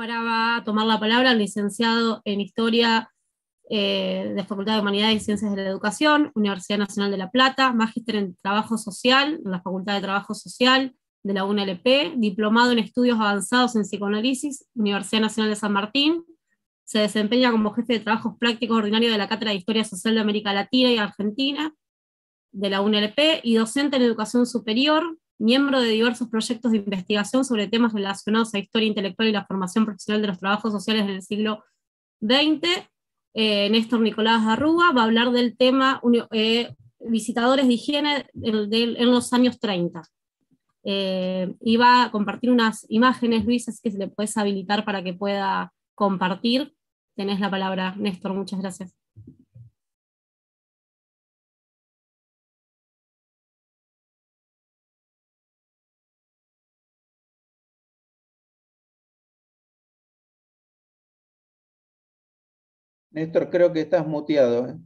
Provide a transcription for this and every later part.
Ahora va a tomar la palabra el licenciado en Historia eh, de Facultad de Humanidades y Ciencias de la Educación, Universidad Nacional de La Plata, magíster en Trabajo Social, en la Facultad de Trabajo Social de la UNLP, diplomado en Estudios Avanzados en Psicoanálisis, Universidad Nacional de San Martín. Se desempeña como jefe de trabajos prácticos ordinario de la Cátedra de Historia Social de América Latina y Argentina de la UNLP y docente en Educación Superior miembro de diversos proyectos de investigación sobre temas relacionados a historia intelectual y la formación profesional de los trabajos sociales del siglo XX. Eh, Néstor Nicolás Arruga va a hablar del tema eh, visitadores de higiene en, los años 30. Eh, y va a compartir unas imágenes, Luis, así que si le puedes habilitar para que pueda compartir. Tenés la palabra, Néstor, muchas gracias. Néstor, creo que estás muteado. ¿eh?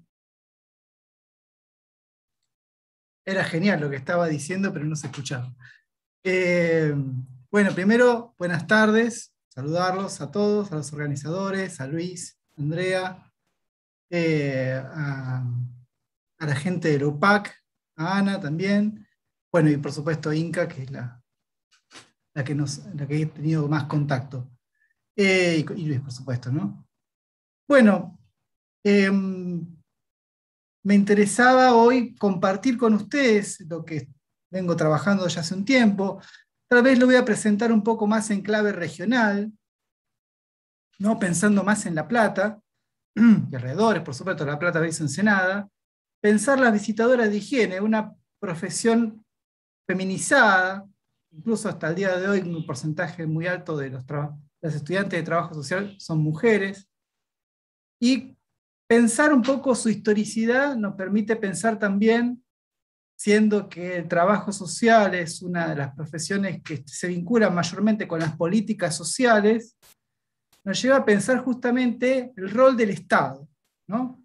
Era genial lo que estaba diciendo, pero no se escuchaba. Eh, bueno, primero, buenas tardes, saludarlos a todos, a los organizadores, a Luis, Andrea, eh, a, la gente del UPAC, a Ana también, bueno, y por supuesto a Inca, que es la, la, que, que he tenido más contacto. y Luis, por supuesto, ¿no? Bueno, em, me interesaba hoy compartir con ustedes lo que vengo trabajando ya hace un tiempo. Tal vez lo voy a presentar un poco más en clave regional, ¿no? pensando más en La Plata y alrededores, por supuesto, La Plata, veis Ensenada. Pensar las visitadoras de higiene, una profesión feminizada, incluso hasta el día de hoy un porcentaje muy alto de los estudiantes de trabajo social son mujeres. Y pensar un poco su historicidad nos permite pensar también, siendo que el trabajo social es una de las profesiones que se vincula mayormente con las políticas sociales, nos lleva a pensar justamente el rol del Estado. ¿no?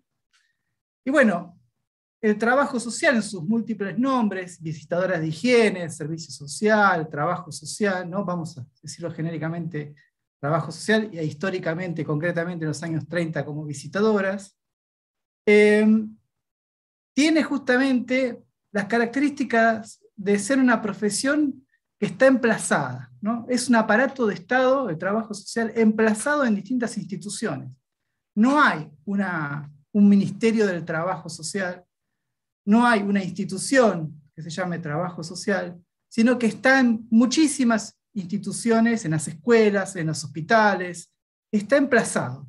Y bueno, el trabajo social en sus múltiples nombres, visitadoras de higiene, servicio social, trabajo social, ¿no? vamos a decirlo genéricamente trabajo social, y históricamente, concretamente en los años 30, como visitadoras, eh, tiene justamente las características de ser una profesión que está emplazada. ¿no? Es un aparato de Estado, de trabajo social, emplazado en distintas instituciones. No hay una, un Ministerio del Trabajo Social, no hay una institución que se llame Trabajo Social, sino que están muchísimas instituciones, en las escuelas, en los hospitales. Está emplazado.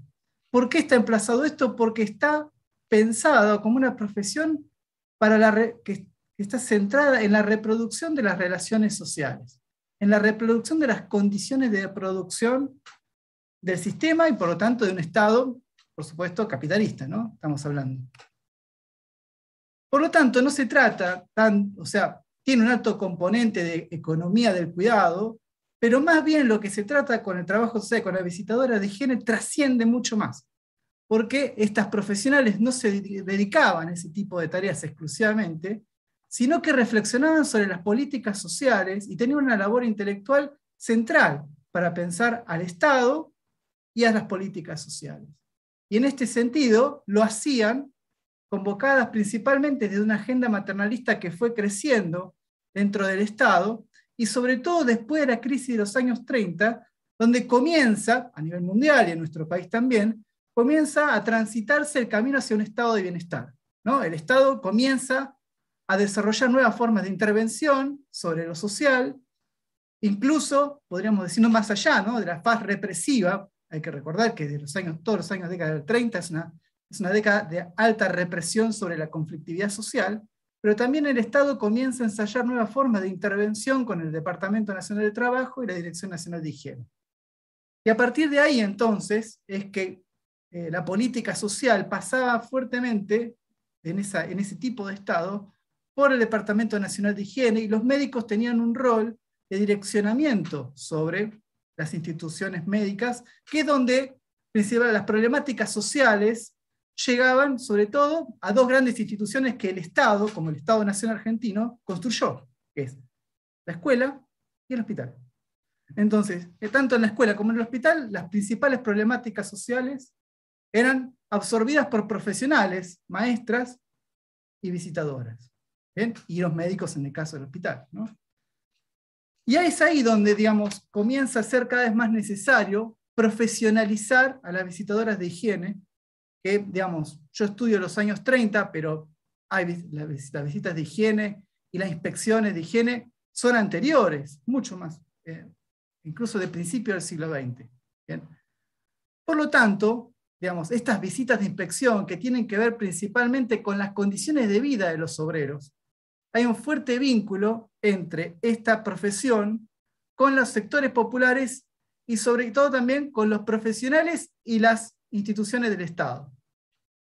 ¿Por qué está emplazado esto? Porque está pensado como una profesión para la que está centrada en la reproducción de las relaciones sociales, en la reproducción de las condiciones de producción del sistema y por lo tanto de un Estado, por supuesto, capitalista, ¿no? Estamos hablando. Por lo tanto, no se trata tan, o sea, tiene un alto componente de economía del cuidado, pero más bien lo que se trata con el trabajo social, con la visitadora de higiene, trasciende mucho más, porque estas profesionales no se dedicaban a ese tipo de tareas exclusivamente, sino que reflexionaban sobre las políticas sociales y tenían una labor intelectual central para pensar al Estado y a las políticas sociales. Y en este sentido lo hacían convocadas principalmente desde una agenda maternalista que fue creciendo dentro del Estado, y sobre todo después de la crisis de los años 30, donde comienza, a nivel mundial y en nuestro país también, comienza a transitarse el camino hacia un estado de bienestar. ¿no? El Estado comienza a desarrollar nuevas formas de intervención sobre lo social, incluso, podríamos decirnos más allá ¿no? de la paz represiva, hay que recordar que de los años, todos los años de década del 30 es una, es una década de alta represión sobre la conflictividad social, pero también el Estado comienza a ensayar nuevas formas de intervención con el Departamento Nacional de Trabajo y la Dirección Nacional de Higiene. Y a partir de ahí entonces es que eh, la política social pasaba fuertemente en, ese tipo de Estado por el Departamento Nacional de Higiene y los médicos tenían un rol de direccionamiento sobre las instituciones médicas, que es donde principalmente las problemáticas sociales llegaban sobre todo a dos grandes instituciones que el Estado, como el Estado Nacional Argentino, construyó, que es la escuela y el hospital. Entonces, eh, tanto en la escuela como en el hospital, las principales problemáticas sociales eran absorbidas por profesionales, maestras y visitadoras, y los médicos en el caso del hospital. ¿no? Y es ahí donde, digamos, comienza a ser cada vez más necesario profesionalizar a las visitadoras de higiene que, digamos, yo estudio los años 30, pero hay las visitas de higiene y las inspecciones de higiene son anteriores, mucho más, eh, incluso de principio del siglo XX. Por lo tanto, digamos, estas visitas de inspección que tienen que ver principalmente con las condiciones de vida de los obreros, hay un fuerte vínculo entre esta profesión con los sectores populares y sobre todo también con los profesionales y las instituciones del Estado.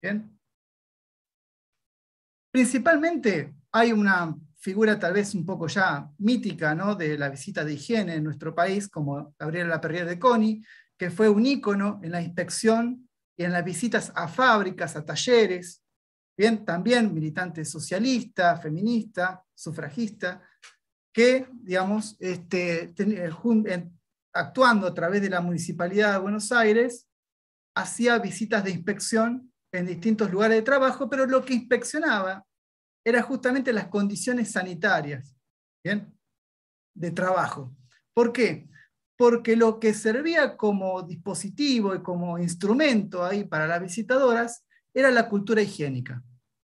¿Bien? Principalmente hay una figura tal vez un poco ya mítica ¿no? de la visita de higiene en nuestro país, como Gabriela Perrier de Coni, que fue un ícono en la inspección y en las visitas a fábricas, a talleres, bien, también militante socialista, feminista, sufragista, que, digamos, este, eh, actuando a través de la Municipalidad de Buenos Aires, hacía visitas de inspección en distintos lugares de trabajo, pero lo que inspeccionaba era justamente las condiciones sanitarias de trabajo. ¿Por qué? Porque lo que servía como dispositivo y como instrumento ahí para las visitadoras era la cultura higiénica.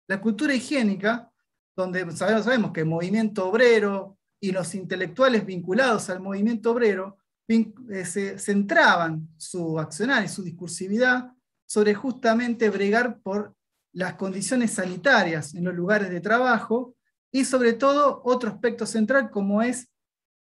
La cultura higiénica, donde sabemos que el movimiento obrero y los intelectuales vinculados al movimiento obrero eh, se centraban su accionar y su discursividad sobre justamente bregar por las condiciones sanitarias en los lugares de trabajo y sobre todo otro aspecto central como es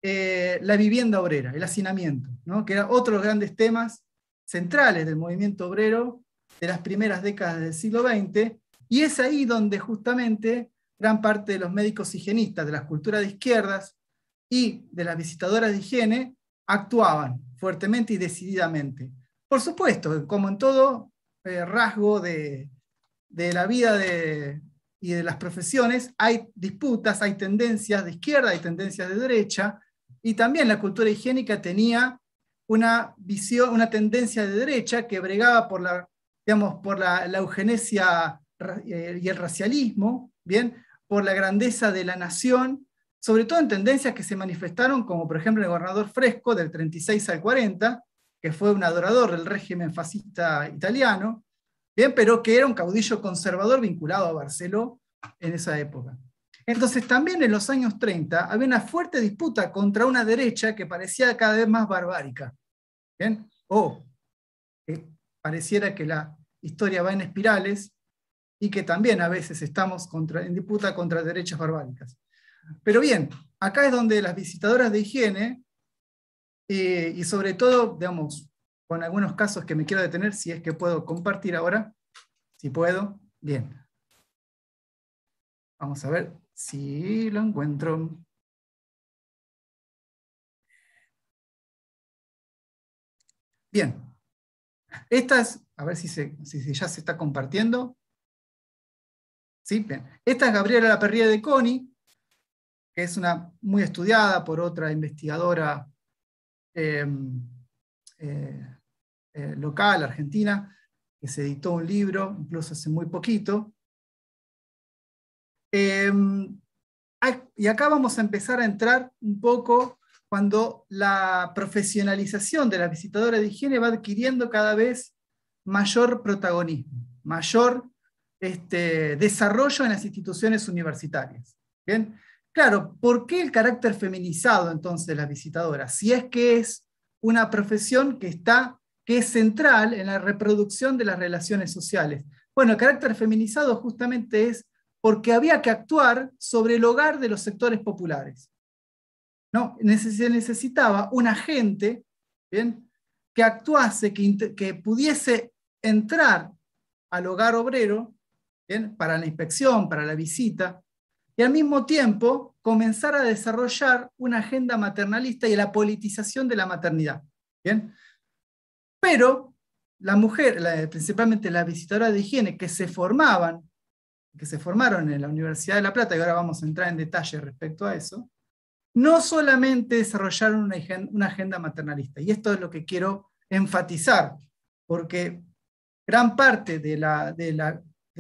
eh, la vivienda obrera, el hacinamiento, que era otros grandes temas centrales del movimiento obrero de las primeras décadas del siglo XX, y es ahí donde justamente gran parte de los médicos higienistas de las culturas de izquierdas y de las visitadoras de higiene actuaban fuertemente y decididamente. Por supuesto, como en todo eh, rasgo de, la vida y de las profesiones, hay disputas, hay tendencias de izquierda, hay tendencias de derecha, y también la cultura higiénica tenía una visión, una tendencia de derecha que bregaba por la, digamos, por la eugenesia eh, y el racialismo, ¿bien? por la grandeza de la nación sobre todo en tendencias que se manifestaron, como por ejemplo el gobernador Fresco del 36 al 40, que fue un adorador del régimen fascista italiano, bien, pero que era un caudillo conservador vinculado a Barceló en esa época. Entonces también en los años 30 había una fuerte disputa contra una derecha que parecía cada vez más barbárica. O que pareciera que la historia va en espirales y que también a veces estamos en disputa contra derechas barbáricas. Pero bien, acá es donde las visitadoras de higiene, eh, y sobre todo, digamos, con algunos casos que me quiero detener, si es que puedo compartir ahora, si puedo, bien. Vamos a ver si lo encuentro. Bien. Esta es, a ver si, si, ya se está compartiendo. Sí, bien. Esta es Gabriela La Perrilla de Coni, que es una muy estudiada por otra investigadora em, eh, eh, local, argentina, que se editó un libro, incluso hace muy poquito. Em, y acá vamos a empezar a entrar un poco cuando la profesionalización de la visitadora de higiene va adquiriendo cada vez mayor protagonismo, mayor este, desarrollo en las instituciones universitarias. ¿bien? Claro, ¿por qué el carácter feminizado entonces de las visitadoras? Si es que es una profesión que está que es central en la reproducción de las relaciones sociales. Bueno, el carácter feminizado justamente es porque había que actuar sobre el hogar de los sectores populares. ¿no? Se necesitaba un agente ¿bien? que actuase, que, pudiese entrar al hogar obrero para la inspección, para la visita, y al mismo tiempo comenzar a desarrollar una agenda maternalista y la politización de la maternidad. ¿bien? Pero la mujer, principalmente las visitadoras de higiene que se formaban, que se formaron en la Universidad de La Plata, y ahora vamos a entrar en detalle respecto a eso, no solamente desarrollaron una, agenda maternalista, y esto es lo que quiero enfatizar, porque gran parte de la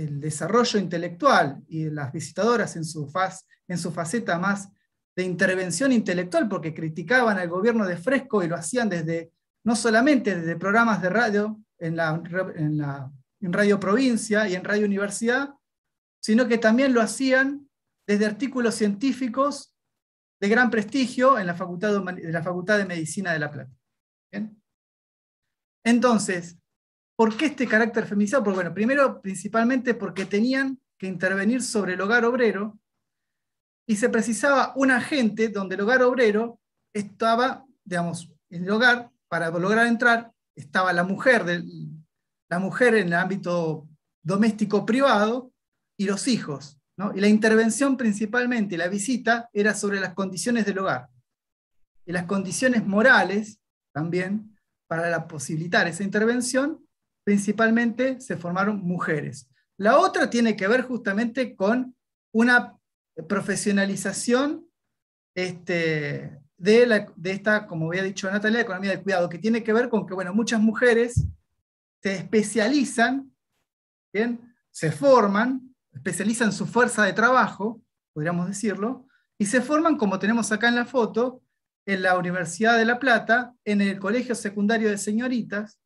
el desarrollo intelectual y las visitadoras en su, faz, en su faceta más de intervención intelectual, porque criticaban al gobierno de Fresco y lo hacían desde, no solamente desde programas de radio en, en, Radio Provincia y en Radio Universidad, sino que también lo hacían desde artículos científicos de gran prestigio en la Facultad de, la Facultad de Medicina de La Plata. Entonces, ¿Por qué este carácter feminizado? por bueno, primero, principalmente porque tenían que intervenir sobre el hogar obrero y se precisaba un agente donde el hogar obrero estaba, digamos, en el hogar, para lograr entrar, estaba la mujer, del, la mujer en el ámbito doméstico privado y los hijos. Y la intervención principalmente, la visita, era sobre las condiciones del hogar y las condiciones morales también para posibilitar esa intervención principalmente se formaron mujeres. La otra tiene que ver justamente con una profesionalización este, de, esta, como había dicho Natalia, economía del cuidado, que tiene que ver con que, bueno, muchas mujeres se especializan, ¿bien? se forman, especializan su fuerza de trabajo, podríamos decirlo, y se forman, como tenemos acá en la foto, en la Universidad de La Plata, en el Colegio Secundario de Señoritas,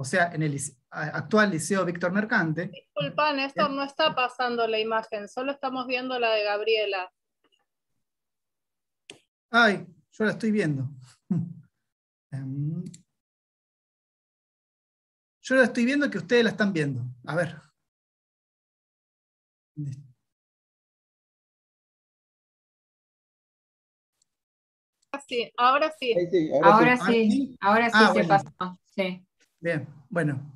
o sea, en el actual Liceo Víctor Mercante. Disculpan, esto no está pasando la imagen, solo estamos viendo la de Gabriela. Ay, yo la estoy viendo. Em, yo la estoy viendo que ustedes la están viendo. A ver. Sí, ahora sí. Ahora sí, ahora ah, sí, ahora sí, ah, se pasó. Sí. Bien, bueno.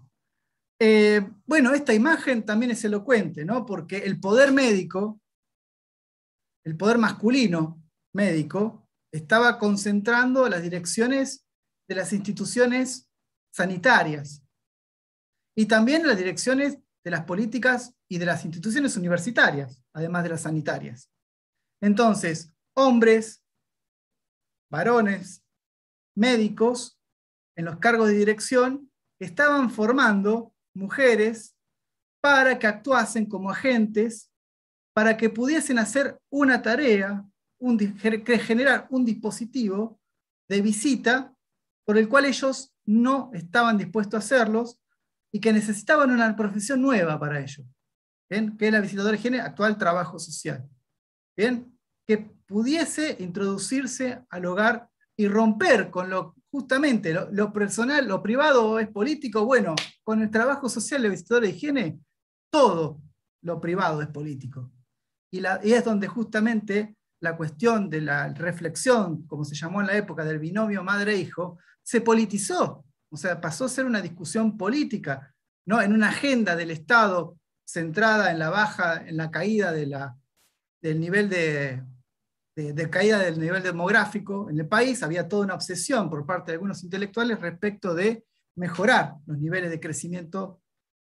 Eh, bueno, esta imagen también es elocuente, ¿no? Porque el poder médico, el poder masculino médico, estaba concentrando las direcciones de las instituciones sanitarias y también las direcciones de las políticas y de las instituciones universitarias, además de las sanitarias. Entonces, hombres, varones, médicos, en los cargos de dirección estaban formando mujeres para que actuasen como agentes, para que pudiesen hacer una tarea, un, generar un dispositivo de visita por el cual ellos no estaban dispuestos a hacerlos y que necesitaban una profesión nueva para ello. que es la visitadora de higiene, actual trabajo social, ¿bien? que pudiese introducirse al hogar y romper con lo justamente lo, personal, lo privado es político. Bueno, con el trabajo social de visitador de higiene, todo lo privado es político. Y, es donde justamente la cuestión de la reflexión, como se llamó en la época, del binomio madre-hijo, se politizó. O sea, pasó a ser una discusión política, ¿no? en una agenda del Estado centrada en la baja, en la caída de la, del nivel de, de, caída del nivel demográfico en el país, había toda una obsesión por parte de algunos intelectuales respecto de mejorar los niveles de crecimiento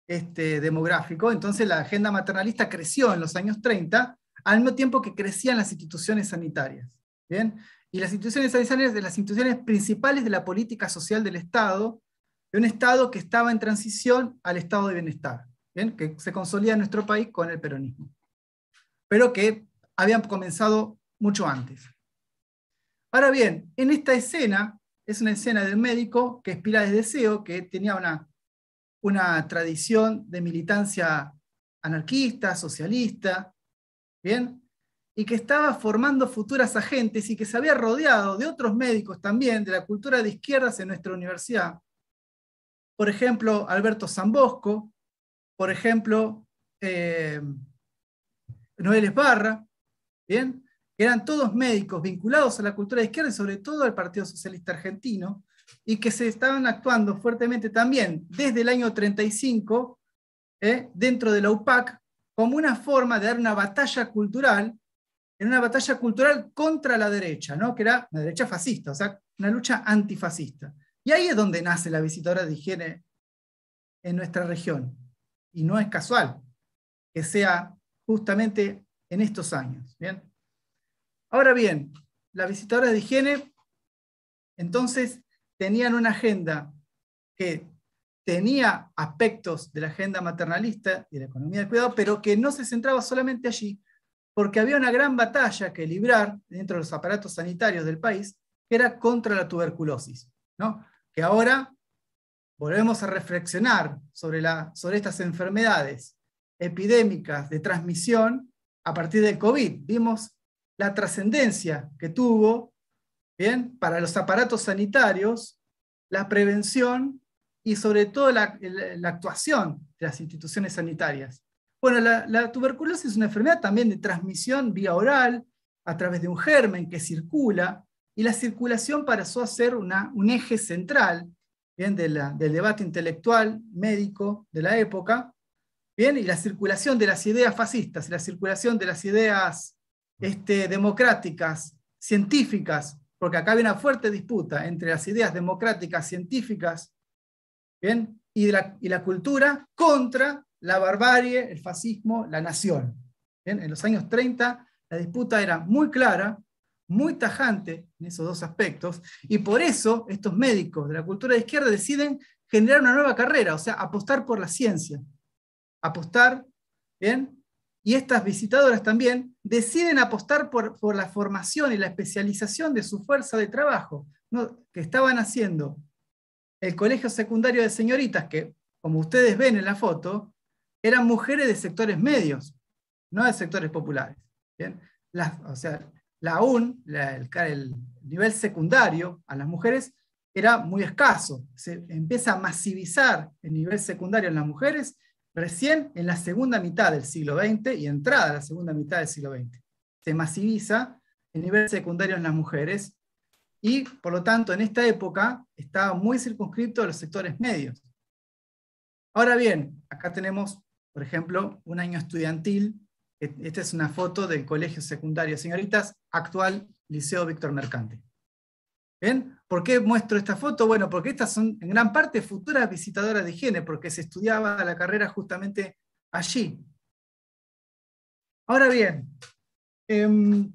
este, demográfico. Entonces la agenda maternalista creció en los años 30, al mismo tiempo que crecían las instituciones sanitarias. ¿bien? Y las instituciones sanitarias de las instituciones principales de la política social del Estado, de un Estado que estaba en transición al Estado de bienestar, ¿bien? que se consolida en nuestro país con el peronismo, pero que habían comenzado mucho antes. Ahora bien, en esta escena, es una escena del médico que es de Deseo, que tenía una, tradición de militancia anarquista, socialista, ¿bien? Y que estaba formando futuras agentes y que se había rodeado de otros médicos también de la cultura de izquierdas en nuestra universidad. Por ejemplo, Alberto Zambosco, por ejemplo, eh, Noel Esbarra, ¿bien? eran todos médicos vinculados a la cultura de izquierda y sobre todo al Partido Socialista Argentino, y que se estaban actuando fuertemente también desde el año 35 eh, dentro de la UPAC como una forma de dar una batalla cultural, en una batalla cultural contra la derecha, ¿no? que era la derecha fascista, o sea, una lucha antifascista. Y ahí es donde nace la visitadora de higiene en nuestra región. Y no es casual que sea justamente en estos años. ¿bien? Ahora bien, las visitadoras de higiene, entonces, tenían una agenda que tenía aspectos de la agenda maternalista y de la economía del cuidado, pero que no se centraba solamente allí, porque había una gran batalla que librar dentro de los aparatos sanitarios del país, que era contra la tuberculosis, ¿no? que ahora volvemos a reflexionar sobre, la, sobre estas enfermedades epidémicas de transmisión a partir del COVID. Vimos la trascendencia que tuvo ¿bien? para los aparatos sanitarios, la prevención y sobre todo la, actuación de las instituciones sanitarias. Bueno, la, tuberculosis es una enfermedad también de transmisión vía oral, a través de un germen que circula, y la circulación pasó a ser una, un eje central ¿bien? del debate intelectual médico de la época, ¿bien? y la circulación de las ideas fascistas, la circulación de las ideas este, democráticas, científicas, porque acá hay una fuerte disputa entre las ideas democráticas, científicas, Y, la, y la cultura contra la barbarie, el fascismo, la nación. En los años 30 la disputa era muy clara, muy tajante en esos dos aspectos, y por eso estos médicos de la cultura de izquierda deciden generar una nueva carrera, o sea, apostar por la ciencia, apostar ¿bien? y estas visitadoras también deciden apostar por, la formación y la especialización de su fuerza de trabajo, que estaban haciendo el colegio secundario de señoritas, que como ustedes ven en la foto, eran mujeres de sectores medios, no de sectores populares. o sea, la UN, el, nivel secundario a las mujeres era muy escaso. Se empieza a masivizar el nivel secundario en las mujeres Recién en la segunda mitad del siglo XX y entrada a la segunda mitad del siglo XX se masiviza el nivel secundario en las mujeres y por lo tanto en esta época estaba muy circunscrito a los sectores medios. Ahora bien, acá tenemos, por ejemplo, un año estudiantil. E-, esta es una foto del colegio secundario Señoritas, actual Liceo Víctor Mercante. ¿Por qué muestro esta foto? Bueno, porque estas son en gran parte futuras visitadoras de higiene, porque se estudiaba la carrera justamente allí. Ahora bien, em,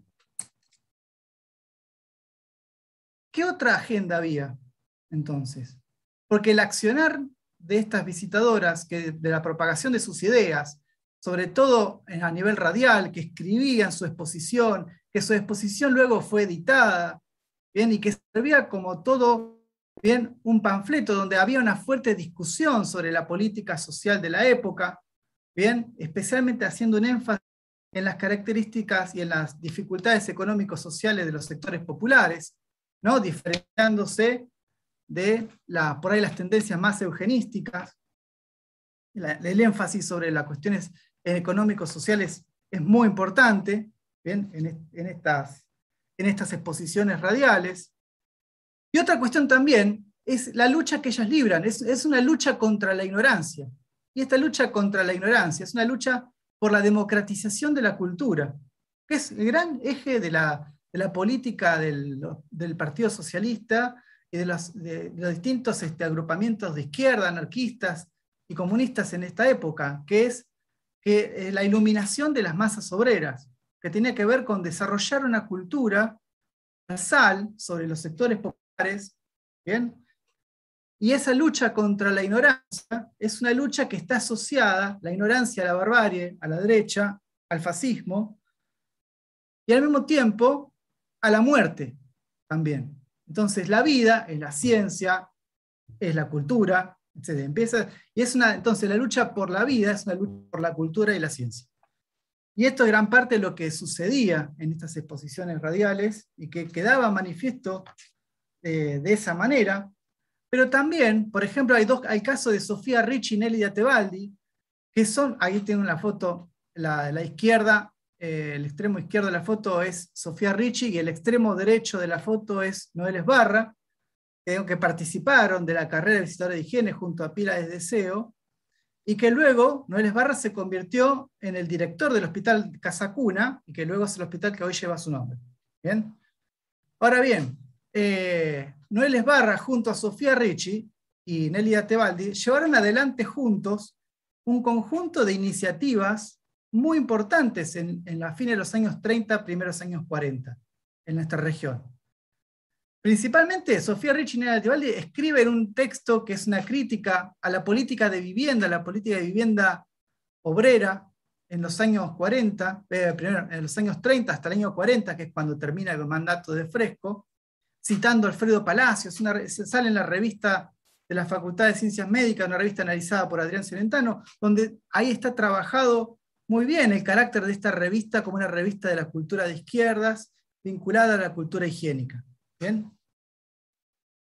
¿qué otra agenda había entonces? Porque el accionar de estas visitadoras, que de la propagación de sus ideas, sobre todo a nivel radial, que escribían su exposición, que su exposición luego fue editada, y que servía como todo bien un panfleto donde había una fuerte discusión sobre la política social de la época, bien, especialmente haciendo un énfasis en las características y en las dificultades económico-sociales de los sectores populares, ¿no? diferenciándose de la, por ahí las tendencias más eugenísticas. el énfasis sobre las cuestiones económicos sociales es muy importante ¿bien? En, en, estas, en estas exposiciones radiales. Y otra cuestión también es la lucha que ellas libran, es, una lucha contra la ignorancia. Y esta lucha contra la ignorancia es una lucha por la democratización de la cultura, que es el gran eje de la, política del, Partido Socialista y de los, los distintos este, agrupamientos de izquierda, anarquistas y comunistas en esta época, que es que, la iluminación de las masas obreras que tenía que ver con desarrollar una cultura basal sobre los sectores populares, Y esa lucha contra la ignorancia es una lucha que está asociada, la ignorancia a la barbarie, a la derecha, al fascismo, y al mismo tiempo a la muerte también. Entonces la vida es la ciencia, es la cultura, etc. Empieza, y es una, entonces la lucha por la vida es una lucha por la cultura y la ciencia. Y esto es gran parte de lo que sucedía en estas exposiciones radiales y que quedaba manifiesto eh, de esa manera. Pero también, por ejemplo, hay, dos, casos de Sofía Ricci y Nelly de Atebaldi, que son, ahí tengo la foto, la, izquierda, eh, el extremo izquierdo de la foto es Sofía Ricci y el extremo derecho de la foto es Noel Esbarra, que participaron de la carrera de historia de higiene junto a Pila de Deseo, y que luego Noel Esbarra se convirtió en el director del hospital Casacuna, y que luego es el hospital que hoy lleva su nombre. ¿Bien? Ahora bien, eh, Noel Esbarra junto a Sofía Ricci y Nelly Tebaldi llevaron adelante juntos un conjunto de iniciativas muy importantes en, en la fin de los años 30, primeros años 40, en nuestra región. Principalmente, Sofía Richinera y escribe escriben un texto que es una crítica a la política de vivienda, a la política de vivienda obrera en los años 40, eh, primero, en los años 30 hasta el año 40, que es cuando termina el mandato de Fresco, citando a Alfredo Palacios, una, sale en la revista de la Facultad de Ciencias Médicas, una revista analizada por Adrián Celentano, donde ahí está trabajado muy bien el carácter de esta revista como una revista de la cultura de izquierdas vinculada a la cultura higiénica. ¿Bien?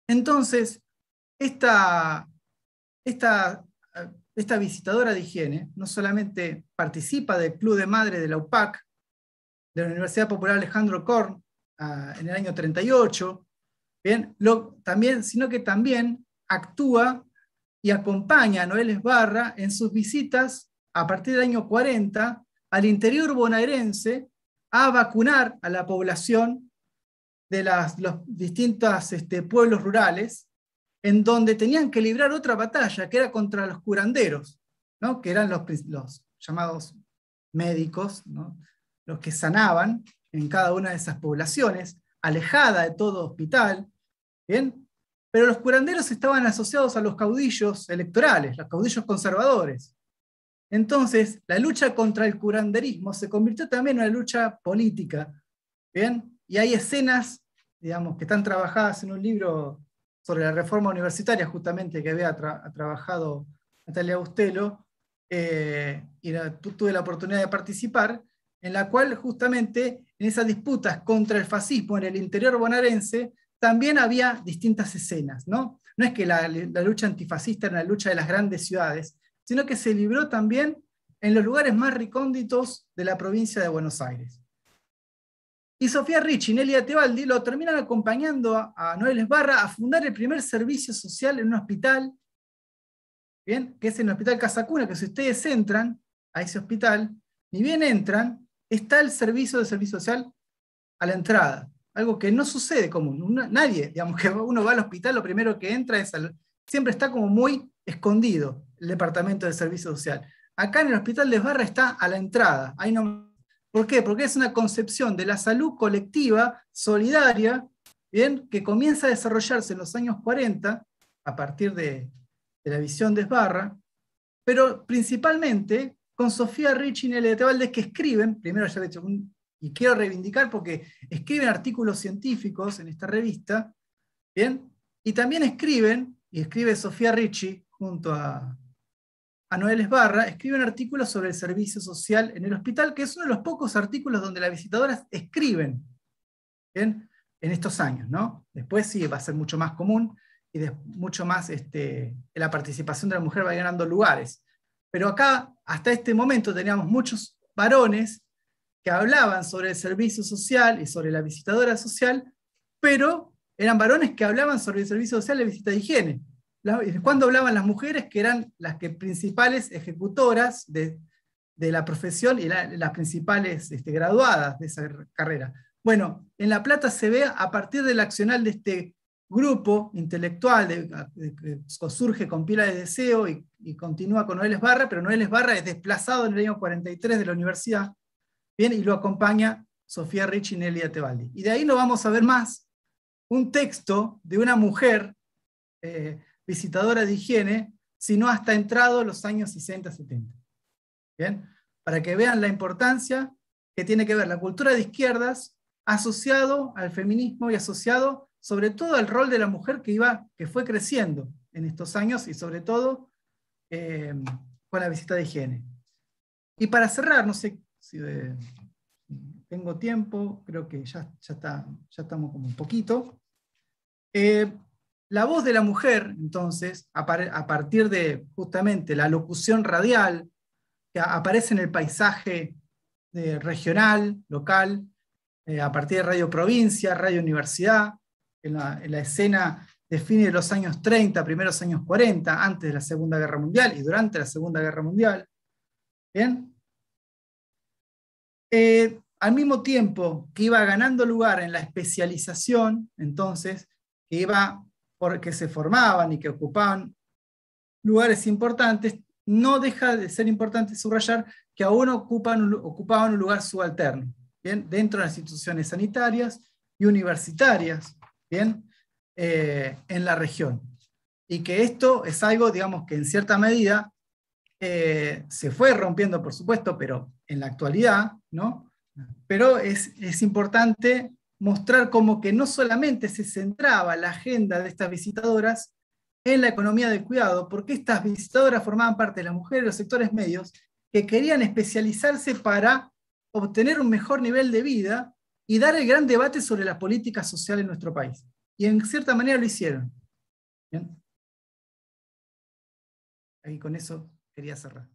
Entonces, esta, visitadora de higiene no solamente participa del Club de Madre de la UPAC, de la Universidad Popular Alejandro Korn, ah, en el año 38, ¿bien? también, sino que también actúa y acompaña a Noel Esbarra en sus visitas a partir del año 40 al interior bonaerense a vacunar a la población de los distintos este, pueblos rurales, en donde tenían que librar otra batalla, que era contra los curanderos, ¿no? que eran los, llamados médicos, los que sanaban en cada una de esas poblaciones, alejada de todo hospital. ¿bien? Pero los curanderos estaban asociados a los caudillos electorales, los caudillos conservadores. Entonces, la lucha contra el curanderismo se convirtió también en una lucha política. ¿bien? Y hay escenas digamos, que están trabajadas en un libro sobre la reforma universitaria, justamente, que había trabajado Natalia Bustelo, eh, y tuve la oportunidad de participar, en la cual justamente en esas disputas contra el fascismo en el interior bonaerense también había distintas escenas, ¿no? No es que la, la lucha antifascista era la lucha de las grandes ciudades, sino que se libró también en los lugares más recónditos de la provincia de Buenos Aires y Sofía Ricci y Nelia Tebaldi lo terminan acompañando a Noel Esbarra a fundar el primer servicio social en un hospital, ¿bien? que es el Hospital Casacuna, que si ustedes entran a ese hospital, ni bien entran, está el servicio de servicio social a la entrada. Algo que no sucede común. Nadie, digamos, que uno va al hospital, lo primero que entra es al, siempre está como muy escondido el departamento de servicio social. Acá en el hospital de Esbarra está a la entrada, ahí no ¿Por qué? Porque es una concepción de la salud colectiva, solidaria, ¿bien? que comienza a desarrollarse en los años 40, a partir de, la visión de Esbarra, pero principalmente con Sofía Ricci y de Valdez que escriben, primero ya he hecho y quiero reivindicar porque escriben artículos científicos en esta revista, ¿bien? y también escriben, y escribe Sofía Ricci junto a, a Esbarra, escribe un artículo sobre el servicio social en el hospital, que es uno de los pocos artículos donde las visitadoras escriben en estos años. ¿no? Después sí va a ser mucho más común y mucho más este, la participación de la mujer va ganando lugares. Pero acá, hasta este momento, teníamos muchos varones que hablaban sobre el servicio social y sobre la visitadora social, pero eran varones que hablaban sobre el servicio social y la visita de higiene. Eh, Cuando hablaban las mujeres que eran las principales ejecutoras de, la profesión y las principales este, graduadas de esa carrera? Bueno, en La Plata se ve a partir del accional de este grupo intelectual que surge con Pila de Deseo y, continúa con Noel Barra, pero Noel Barra es desplazado en el año 43 de la universidad, bien, y lo acompaña Sofía Rich y Nelia Tebaldi. Y de ahí no vamos a ver más un texto de una mujer eh, visitadora de higiene, sino hasta entrado los años 60-70. ¿Bien? Para que vean la importancia que tiene que ver la cultura de izquierdas asociado al feminismo y asociado sobre todo al rol de la mujer que, iba, que fue creciendo en estos años y sobre todo eh, con la visita de higiene. Y para cerrar, no sé eh, si tengo tiempo, creo que ya, ya, está, ya estamos como un poquito. Eh, la voz de la mujer, entonces, a, partir de justamente la locución radial que aparece en el paisaje eh, regional, local, eh, a partir de Radio Provincia, Radio Universidad, en la, escena de fines de los años 30, primeros años 40, antes de la Segunda Guerra Mundial y durante la Segunda Guerra Mundial. Eh, al mismo tiempo que iba ganando lugar en la especialización, entonces, que iba porque se formaban y que ocupaban lugares importantes, no deja de ser importante subrayar que aún ocupan, ocupaban un lugar subalterno, ¿bien? dentro de las instituciones sanitarias y universitarias ¿bien? Eh, en la región. Y que esto es algo, digamos, que en cierta medida eh, se fue rompiendo, por supuesto, pero en la actualidad, ¿no? Pero es, es importante mostrar como que no solamente se centraba la agenda de estas visitadoras en la economía del cuidado, porque estas visitadoras formaban parte de las mujeres de los sectores medios que querían especializarse para obtener un mejor nivel de vida y dar el gran debate sobre la política social en nuestro país. Y en cierta manera lo hicieron. Y con eso quería cerrar.